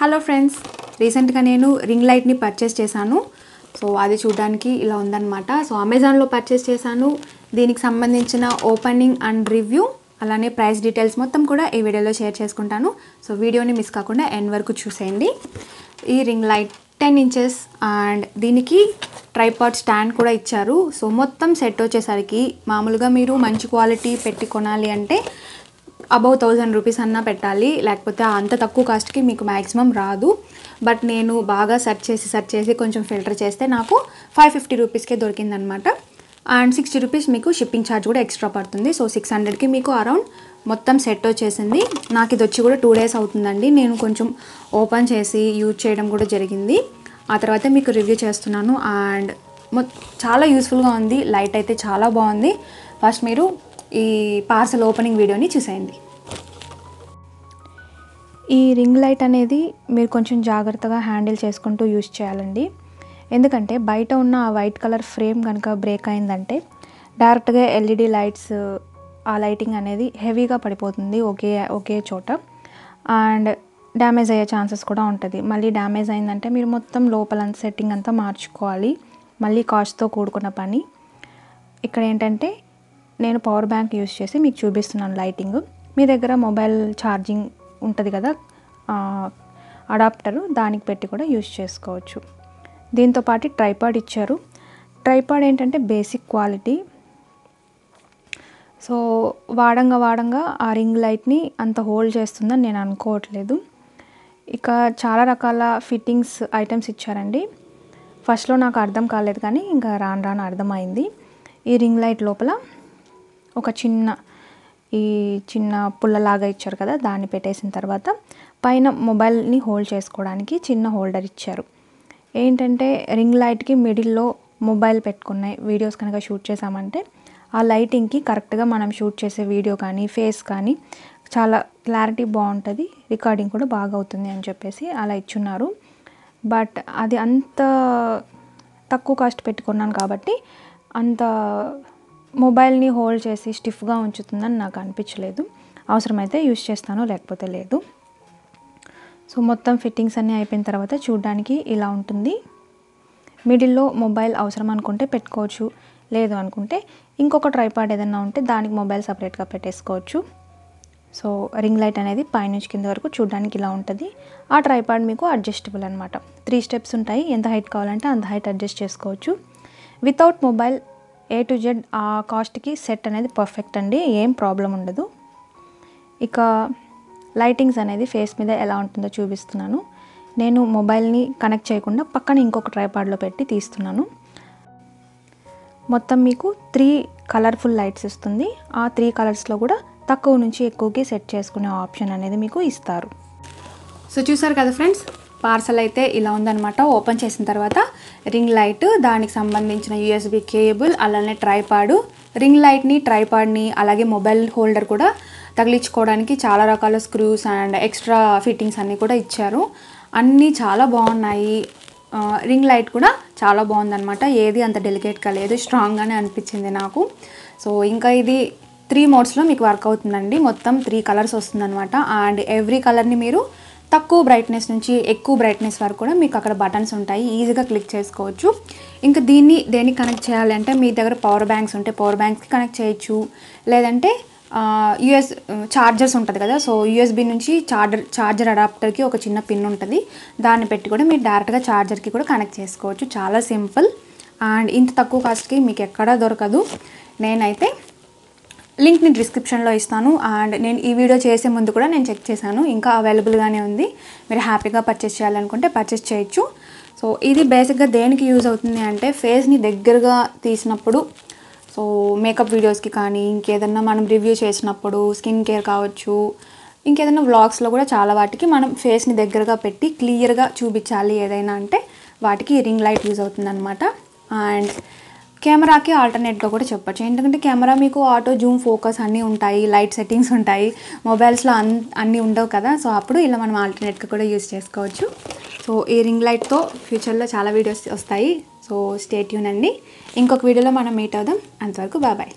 hello friends రీసెంట్గా నేను ring లైట్ని పర్చేస్ చేశాను సో అది చూడడానికి ఇలా ఉందన్నమాట సో అమెజాన్లో పర్చేస్ చేశాను దీనికి సంబంధించిన ఓపెనింగ్ అండ్ రివ్యూ అలానే ప్రైస్ డీటెయిల్స్ మొత్తం కూడా ఈ వీడియోలో షేర్ చేసుకుంటాను సో వీడియోని మిస్ కాకుండా ఎన్ వరకు చూసేయండి ఈ ring light ten inches and దీనికి ట్రైపాడ్ స్టాండ్ కూడా ఇచ్చారు సో మొత్తం సెట్ వచ్చేసరికి మామూలుగా మీరు మంచి క్వాలిటీ పెట్టి కొనాలి అంటే అబౌవ్ థౌజండ్ రూపీస్ అన్నా పెట్టాలి లేకపోతే అంత తక్కువ కాస్ట్కి మీకు మ్యాక్సిమం రాదు బట్ నేను బాగా సెర్చ్ చేసి సెర్చ్ చేసి కొంచెం ఫిల్టర్ చేస్తే నాకు ఫైవ్ ఫిఫ్టీ రూపీస్కే దొరికిందనమాట అండ్ సిక్స్టీ రూపీస్ మీకు షిప్పింగ్ ఛార్జ్ కూడా ఎక్స్ట్రా పడుతుంది సో సిక్స్ హండ్రెడ్కి మీకు అరౌండ్ మొత్తం సెట్ వచ్చేసింది నాకు ఇది వచ్చి కూడా టూ డేస్ అవుతుందండి నేను కొంచెం ఓపెన్ చేసి యూజ్ చేయడం కూడా జరిగింది ఆ తర్వాత మీకు రివ్యూ చేస్తున్నాను అండ్ చాలా యూస్ఫుల్గా ఉంది లైట్ అయితే చాలా బాగుంది ఫస్ట్ మీరు ఈ పార్సల్ ఓపెనింగ్ వీడియోని చూసేయండి ఈ రింగ్ లైట్ అనేది మీరు కొంచెం జాగ్రత్తగా హ్యాండిల్ చేసుకుంటూ యూజ్ చేయాలండి ఎందుకంటే బయట ఉన్న ఆ వైట్ కలర్ ఫ్రేమ్ కనుక బ్రేక్ అయిందంటే డైరెక్ట్గా ఎల్ఈడి లైట్స్ ఆ లైటింగ్ అనేది హెవీగా పడిపోతుంది ఒకే ఒకే చోట అండ్ డ్యామేజ్ అయ్యే ఛాన్సెస్ కూడా ఉంటుంది మళ్ళీ డ్యామేజ్ అయిందంటే మీరు మొత్తం లోపల సెట్టింగ్ అంతా మార్చుకోవాలి మళ్ళీ కాస్ట్తో కూడుకున్న పని ఇక్కడ ఏంటంటే నేను పవర్ బ్యాంక్ యూస్ చేసి మీకు చూపిస్తున్నాను లైటింగ్ మీ దగ్గర మొబైల్ ఛార్జింగ్ ఉంటుంది కదా అడాప్టరు దానికి పెట్టి కూడా యూజ్ చేసుకోవచ్చు దీంతోపాటు ట్రైపాడ్ ఇచ్చారు ట్రైపాడ్ ఏంటంటే బేసిక్ క్వాలిటీ సో వాడంగా వాడంగా ఆ రింగ్ లైట్ని అంత హోల్డ్ చేస్తుందని నేను అనుకోవట్లేదు ఇక చాలా రకాల ఫిట్టింగ్స్ ఐటమ్స్ ఇచ్చారండి ఫస్ట్లో నాకు అర్థం కాలేదు కానీ ఇంకా రాను రాను అర్థమైంది ఈ రింగ్ లైట్ లోపల ఒక చిన్న ఈ చిన్న పుల్లలాగా ఇచ్చారు కదా దాన్ని పెట్టేసిన తర్వాత పైన మొబైల్ని హోల్డ్ చేసుకోవడానికి చిన్న హోల్డర్ ఇచ్చారు ఏంటంటే రింగ్ లైట్కి మిడిల్లో మొబైల్ పెట్టుకున్నాయి వీడియోస్ కనుక షూట్ చేసామంటే ఆ లైటింగ్కి కరెక్ట్గా మనం షూట్ చేసే వీడియో కానీ ఫేస్ కానీ చాలా క్లారిటీ బాగుంటుంది రికార్డింగ్ కూడా బాగా అవుతుంది అని చెప్పేసి అలా ఇచ్చున్నారు బట్ అది అంత తక్కువ కాస్ట్ పెట్టుకున్నాను కాబట్టి అంత మొబైల్ని హోల్డ్ చేసి స్టిఫ్గా ఉంచుతుందని నాకు అనిపించలేదు అవసరమైతే యూజ్ చేస్తాను లేకపోతే లేదు సో మొత్తం ఫిట్టింగ్స్ అన్నీ అయిపోయిన తర్వాత చూడడానికి ఇలా ఉంటుంది మిడిల్లో మొబైల్ అవసరం అనుకుంటే పెట్టుకోవచ్చు లేదు అనుకుంటే ఇంకొక ట్రైపాడ్ ఏదైనా ఉంటే దానికి మొబైల్ సపరేట్గా పెట్టేసుకోవచ్చు సో రింగ్ లైట్ అనేది పైనుంచి కింద వరకు చూడడానికి ఇలా ఉంటుంది ఆ ట్రైపాడ్ మీకు అడ్జస్టబుల్ అనమాట త్రీ స్టెప్స్ ఉంటాయి ఎంత హైట్ కావాలంటే అంత హైట్ అడ్జస్ట్ చేసుకోవచ్చు without mobile A to Z ఆ కాస్ట్కి సెట్ అనేది పర్ఫెక్ట్ అండి ఏం ప్రాబ్లం ఉండదు ఇక లైటింగ్స్ అనేది ఫేస్ మీద ఎలా ఉంటుందో చూపిస్తున్నాను నేను మొబైల్ని కనెక్ట్ చేయకుండా పక్కన ఇంకొక ట్రైపాడ్లో పెట్టి తీస్తున్నాను మొత్తం మీకు త్రీ కలర్ఫుల్ లైట్స్ ఇస్తుంది ఆ త్రీ కలర్స్లో కూడా తక్కువ నుంచి ఎక్కువకి సెట్ చేసుకునే ఆప్షన్ అనేది మీకు ఇస్తారు సో చూసారు కదా ఫ్రెండ్స్ పార్సల్ అయితే ఇలా ఉందనమాట ఓపెన్ చేసిన తర్వాత రింగ్ లైట్ దానికి సంబంధించిన యూఎస్బి కేబుల్ అలానే ట్రైపాడు రింగ్ లైట్ని ట్రైపాడ్ని అలాగే మొబైల్ హోల్డర్ కూడా తగిలించుకోవడానికి చాలా రకాల స్క్రూస్ అండ్ ఎక్స్ట్రా ఫిట్టింగ్స్ అన్నీ కూడా ఇచ్చారు అన్నీ చాలా బాగున్నాయి రింగ్ లైట్ కూడా చాలా బాగుందనమాట ఏది అంత డెలికేట్గా లేదు స్ట్రాంగ్గానే అనిపించింది నాకు సో ఇంకా ఇది త్రీ మోడ్స్లో మీకు వర్క్ అవుతుందండి మొత్తం త్రీ కలర్స్ వస్తుందన్నమాట అండ్ ఎవ్రీ కలర్ని మీరు తక్కువ బ్రైట్నెస్ నుంచి ఎక్కువ బ్రైట్నెస్ వరకు కూడా మీకు అక్కడ బటన్స్ ఉంటాయి ఈజీగా క్లిక్ చేసుకోవచ్చు ఇంకా దీన్ని దేనికి కనెక్ట్ చేయాలంటే మీ దగ్గర పవర్ బ్యాంక్స్ ఉంటే పవర్ బ్యాంక్స్కి కనెక్ట్ చేయొచ్చు లేదంటే యూఎస్ ఛార్జర్స్ ఉంటుంది కదా సో యూఎస్బి నుంచి చార్జర్ చార్జర్ అడాప్టర్కి ఒక చిన్న పిన్ ఉంటుంది దాన్ని పెట్టి కూడా మీరు డైరెక్ట్గా ఛార్జర్కి కూడా కనెక్ట్ చేసుకోవచ్చు చాలా సింపుల్ అండ్ ఇంత తక్కువ కాస్ట్కి మీకు ఎక్కడా దొరకదు నేనైతే లింక్ని డిస్క్రిప్షన్లో ఇస్తాను అండ్ నేను ఈ వీడియో చేసే ముందు కూడా నేను చెక్ చేశాను ఇంకా అవైలబుల్గానే ఉంది మీరు హ్యాపీగా పర్చేస్ చేయాలనుకుంటే పర్చేస్ చేయొచ్చు సో ఇది బేసిక్గా దేనికి యూజ్ అవుతుంది అంటే ఫేస్ని దగ్గరగా తీసినప్పుడు సో మేకప్ వీడియోస్కి కానీ ఇంకేదన్నా మనం రివ్యూ చేసినప్పుడు స్కిన్ కేర్ కావచ్చు ఇంకేదైనా వ్లాగ్స్లో కూడా చాలా వాటికి మనం ఫేస్ని దగ్గరగా పెట్టి క్లియర్గా చూపించాలి ఏదైనా అంటే వాటికి రింగ్ లైట్ యూజ్ అవుతుందన్నమాట అండ్ కెమెరాకి ఆల్టర్నేట్గా కూడా చెప్పచ్చు ఎందుకంటే కెమెరా మీకు ఆటో జూమ్ ఫోకస్ అన్నీ ఉంటాయి లైట్ సెట్టింగ్స్ ఉంటాయి మొబైల్స్లో అన్ అన్నీ ఉండవు కదా సో అప్పుడు ఇలా మనం ఆల్టర్నేట్గా కూడా యూస్ చేసుకోవచ్చు సో ఈ రింగ్ లైట్తో ఫ్యూచర్లో చాలా వీడియోస్ వస్తాయి సో స్టేట్ యూన్ అండి ఇంకొక వీడియోలో మనం మీట్ అవుదాం అంతవరకు బాబాయ్